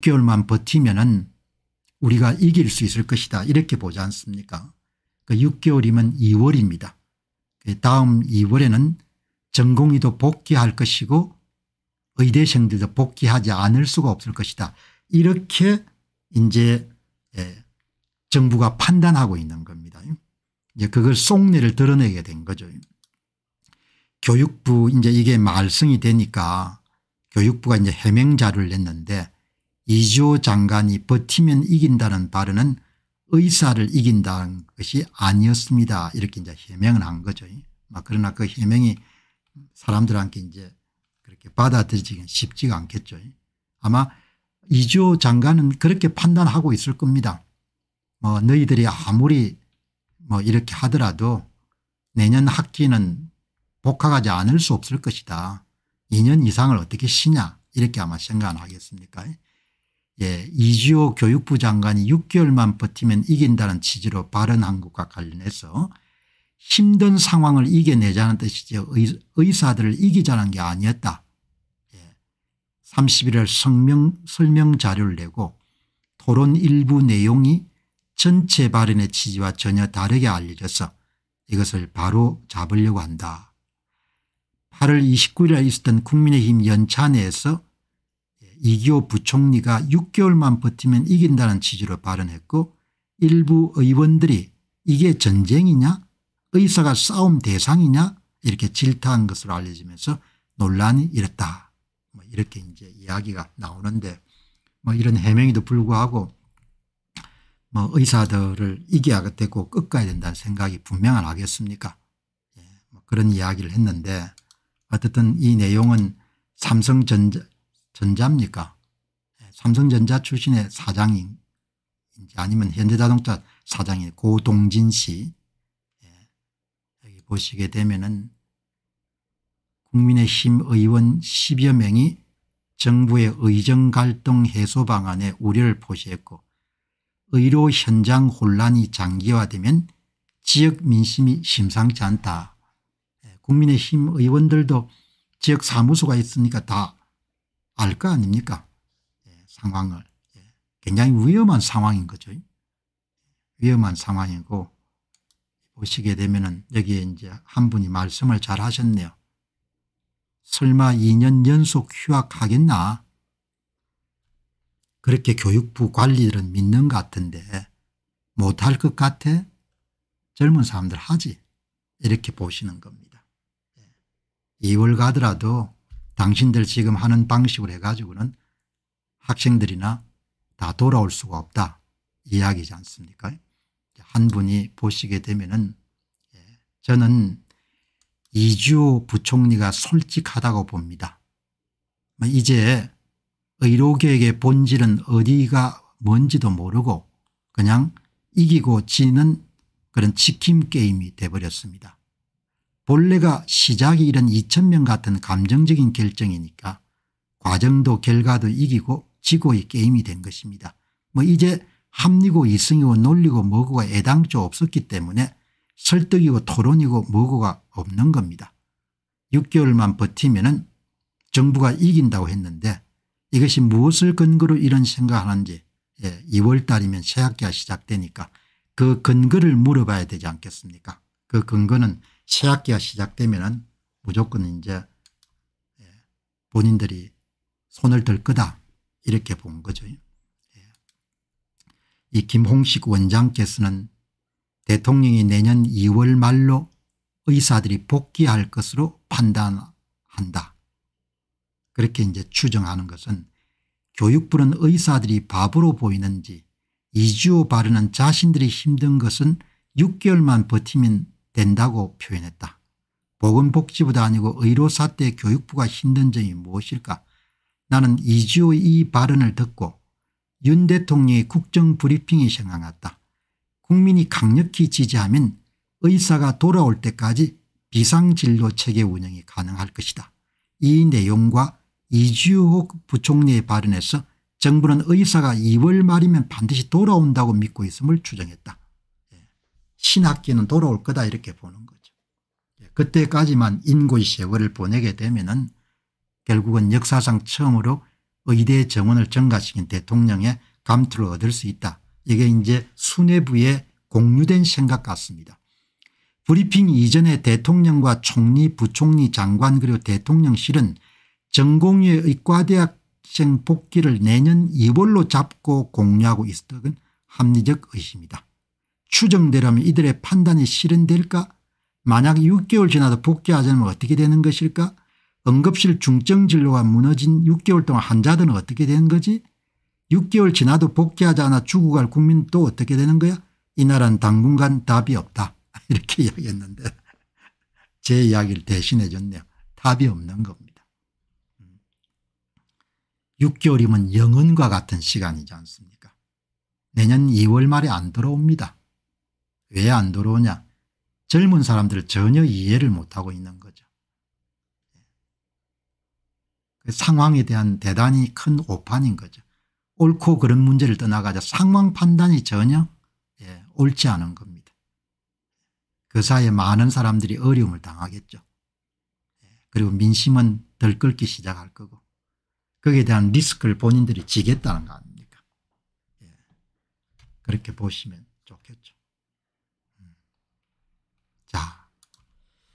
6개월만 버티면은 우리가 이길 수 있을 것이다 이렇게 보지 않습니까 그 6개월이면 2월입니다. 그 다음 2월에는 전공의도 복귀할 것이고 의대생들도 복귀하지 않을 수가 없을 것이다. 이렇게 이제 예, 정부가 판단하고 있는 겁니다. 이제 그걸 속내를 드러내게 된 거죠. 교육부 이제 이게 말썽이 되니까 교육부가 이제 해명자를 냈는데 이주호 장관이 버티면 이긴다는 발언은 의사를 이긴다는 것이 아니었습니다. 이렇게 이제 해명을 한 거죠. 그러나 그 해명이 사람들한테 이제 그렇게 받아들이기는 쉽지가 않겠죠. 아마 이주호 장관은 그렇게 판단하고 있을 겁니다. 뭐 너희들이 아무리 뭐 이렇게 하더라도 내년 학기는 복학하지 않을 수 없을 것이다. 2년 이상을 어떻게 쉬냐 이렇게 아마 생각하겠습니까 예, 이지호 교육부 장관이 6개월만 버티면 이긴다는 취지로 발언한 것과 관련해서 힘든 상황을 이겨내자는 뜻이죠. 의사들을 이기자는 게 아니었다. 예. 31일 성명, 설명 자료를 내고 토론 일부 내용이 전체 발언의 취지와 전혀 다르게 알려져서 이것을 바로 잡으려고 한다. 8월 29일에 있었던 국민의힘 연차 내에서 이기호 부총리가 6개월만 버티면 이긴다는 취지로 발언했고 일부 의원들이 이게 전쟁이냐 의사가 싸움 대상이냐 이렇게 질타한 것으로 알려지면서 논란이 일었다. 뭐 이렇게 이제 이야기가 나오는데 뭐 이런 해명에도 불구하고 뭐 의사들을 이겨야 되고 꺾어야 된다는 생각이 분명한 하겠습니까 예, 뭐 그런 이야기를 했는데 어쨌든 이 내용은 삼성전자 전자입니까 예, 삼성전자 출신의 사장인지 아니면 현대자동차 사장인 고동진 씨 예, 여기 보시게 되면 은 국민의힘 의원 10여 명이 정부의 의정 갈등 해소 방안에 우려를 표시했고 의료 현장 혼란이 장기화되면 지역 민심이 심상치 않다. 예, 국민의힘 의원들도 지역 사무소가 있으니까 다 알거 아닙니까? 예, 상황을. 예, 굉장히 위험한 상황인 거죠. 위험한 상황이고 보시게 되면은 여기에 이제 한 분이 말씀을 잘 하셨네요. 설마 2년 연속 휴학하겠나? 그렇게 교육부 관리들은 믿는 것 같은데 못할 것 같아? 젊은 사람들 하지. 이렇게 보시는 겁니다. 2월 예. 가더라도 당신들 지금 하는 방식으로 해가지고는 학생들이나 다 돌아올 수가 없다 이야기지 않습니까 한 분이 보시게 되면은 예, 저는 이주호 부총리가 솔직하다고 봅니다. 뭐 이제 의료계의 본질은 어디가 뭔지도 모르고 그냥 이기고 지는 그런 치킨 게임이 돼버렸습니다. 본래가 시작이 이런 2천명 같은 감정적인 결정이니까 과정도 결과도 이기고 지고의 게임이 된 것입니다. 뭐 이제 합리고 이성이고 논리고 뭐고가 애당초 없었기 때문에 설득이고 토론이고 뭐고가 없는 겁니다. 6개월만 버티면 은 정부가 이긴다고 했는데 이것이 무엇을 근거로 이런 생각하는지 예, 2월 달이면 새학기가 시작되니까 그 근거를 물어봐야 되지 않겠습니까 그 근거는 새학기가 시작되면은 무조건 이제 예, 본인들이 손을 들 거다 이렇게 본 거죠. 예. 이 김홍식 원장께서는 대통령이 내년 2월 말로 의사들이 복귀할 것으로 판단한다. 그렇게 이제 추정하는 것은 교육부는 의사들이 바보로 보이는지 이주호 바르는 자신들이 힘든 것은 6개월만 버티면 된다고 표현했다. 보건복지부도 아니고 의료사 때 교육부가 힘든 점이 무엇일까 나는 이지호의 이 발언을 듣고 윤 대통령의 국정브리핑이 생각났다. 국민이 강력히 지지하면 의사가 돌아올 때까지 비상진료 체계 운영이 가능할 것이다. 이 내용과 이주호 부총리의 발언에서 정부는 의사가 2월 말이면 반드시 돌아온다고 믿고 있음을 추정했다. 신학기는 돌아올 거다 이렇게 보는 거죠. 예, 그때까지만 인고의 세월을 보내게 되면 은 결국은 역사상 처음으로 의대 정원을 증가시킨 대통령의 감투를 얻을 수 있다. 이게 이제 수뇌부의 공유된 생각 같습니다. 브리핑 이전에 대통령과 총리 부총리 장관 그리고 대통령실은 전공의 의과대학생 복귀를 내년 2월로 잡고 공유하고 있었던 합리적 의심이다. 추정대로면 이들의 판단이 실현될까 만약 6개월 지나도 복귀하자면 어떻게 되는 것일까 응급실 중증진료가 무너진 6개월 동안 환자들은 어떻게 되는 거지 6개월 지나도 복귀하지 않아 죽어갈 국민 또 어떻게 되는 거야 이 나라는 당분간 답이 없다 이렇게 이야기했는데 제 이야기를 대신해 줬네요 답이 없는 겁니다 6개월이면 음. 영원과 같은 시간이지 않습니까 내년 2월 말에 안 들어옵니다 왜안 들어오냐. 젊은 사람들 전혀 이해를 못하고 있는 거죠. 그 상황에 대한 대단히 큰 오판인 거죠. 옳고 그런 문제를 떠나가자 상황 판단이 전혀 예, 옳지 않은 겁니다. 그 사이에 많은 사람들이 어려움을 당하겠죠. 예, 그리고 민심은 덜 끓기 시작할 거고 거기에 대한 리스크를 본인들이 지겠다는 거 아닙니까. 예, 그렇게 보시면 좋겠죠.